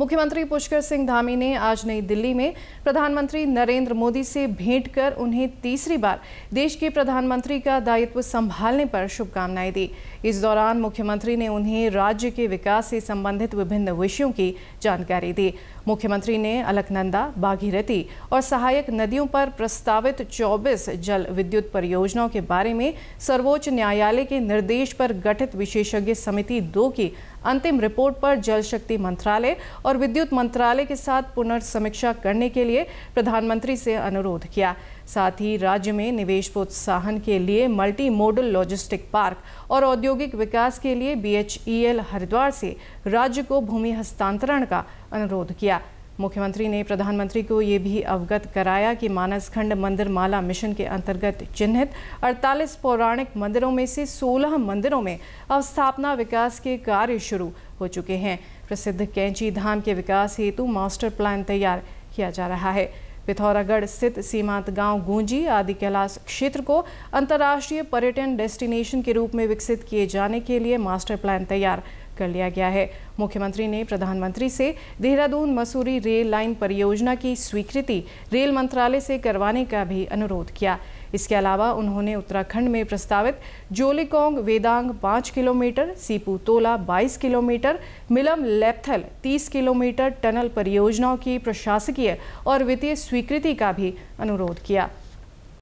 मुख्यमंत्री पुष्कर सिंह धामी ने आज नई दिल्ली में प्रधानमंत्री नरेंद्र मोदी से भेंट कर उन्हें तीसरी बार देश के प्रधानमंत्री का दायित्व संभालने पर शुभकामनाएं दी इस दौरान मुख्यमंत्री ने उन्हें राज्य के विकास से संबंधित विभिन्न विषयों की जानकारी दी मुख्यमंत्री ने अलकनंदा बागीरथी और सहायक नदियों पर प्रस्तावित 24 जल विद्युत परियोजनाओं के बारे में सर्वोच्च न्यायालय के निर्देश पर गठित विशेषज्ञ समिति दो की अंतिम रिपोर्ट पर जल शक्ति मंत्रालय और विद्युत मंत्रालय के साथ पुनर्समीक्षा करने के लिए प्रधानमंत्री से अनुरोध किया साथ ही राज्य में निवेश प्रोत्साहन के लिए मल्टी मॉडल लॉजिस्टिक पार्क और औद्योगिक विकास के लिए बीएचईएल e हरिद्वार से राज्य को भूमि हस्तांतरण का अनुरोध किया मुख्यमंत्री ने प्रधानमंत्री को ये भी अवगत कराया कि मानसखंड मंदिर माला मिशन के अंतर्गत चिन्हित 48 पौराणिक मंदिरों में से 16 मंदिरों में अवस्थापना विकास के कार्य शुरू हो चुके हैं प्रसिद्ध कैंची धाम के विकास हेतु मास्टर प्लान तैयार किया जा रहा है पिथौरागढ़ स्थित सीमांत गांव गूंजी आदि कैलाश क्षेत्र को अंतर्राष्ट्रीय पर्यटन डेस्टिनेशन के रूप में विकसित किए जाने के लिए मास्टर प्लान तैयार कर लिया गया है मुख्यमंत्री ने प्रधानमंत्री से देहरादून मसूरी रेल लाइन परियोजना की स्वीकृति रेल मंत्रालय से करवाने का भी अनुरोध किया इसके अलावा उन्होंने उत्तराखंड में प्रस्तावित जोलीकोंग वेदांग 5 kilometre Sipu Tola 22 kilometre Milam Lapthal 30 kilometre tunnel परियोजनाओं की प्रशासकीय और वित्तीय स्वीकृति का भी अनुरोध किया